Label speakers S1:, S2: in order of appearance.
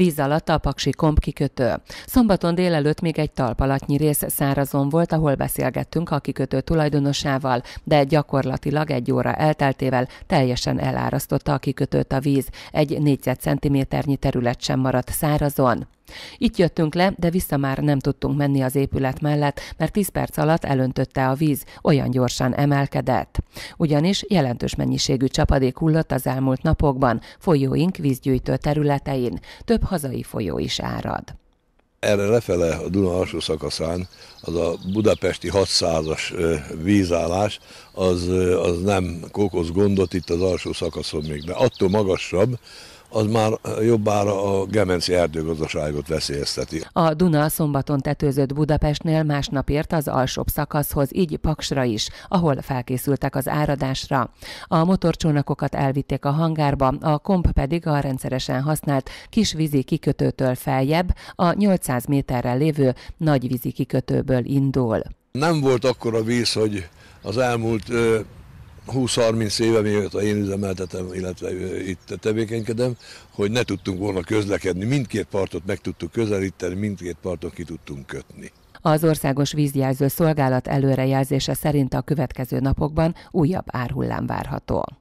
S1: víz alatt a paksi komp kikötő. Szombaton délelőtt még egy talpalatnyi rész szárazon volt, ahol beszélgettünk a kikötő tulajdonosával, de gyakorlatilag egy óra elteltével teljesen elárasztotta a kikötőt a víz, egy négyzetcentiméternyi terület sem maradt szárazon. Itt jöttünk le, de vissza már nem tudtunk menni az épület mellett, mert 10 perc alatt elöntötte a víz, olyan gyorsan emelkedett. Ugyanis jelentős mennyiségű csapadék hullott az elmúlt napokban, folyóink vízgyűjtő területein, több hazai folyó is árad.
S2: Erre lefele a Duna alsó szakaszán az a budapesti 600-as vízállás, az, az nem kókosz gondot itt az alsó szakaszon még, de attól magasabb, az már jobbára a gemenci erdőgazdaságot veszélyezteti.
S1: A Duna szombaton tetőzött Budapestnél másnap ért az alsóbb szakaszhoz, így Paksra is, ahol felkészültek az áradásra. A motorcsónakokat elvitték a hangárba, a komp pedig a rendszeresen használt kis vízi kikötőtől feljebb, a 800 méterrel lévő nagy vízi kikötőből indul.
S2: Nem volt akkora víz, hogy az elmúlt 20-30 éve, mióta én üzemeltetem, illetve itt tevékenykedem, hogy ne tudtunk volna közlekedni. Mindkét partot meg tudtuk közelíteni, mindkét parton ki tudtunk kötni.
S1: Az Országos Vízjelző Szolgálat előrejelzése szerint a következő napokban újabb árhullám várható.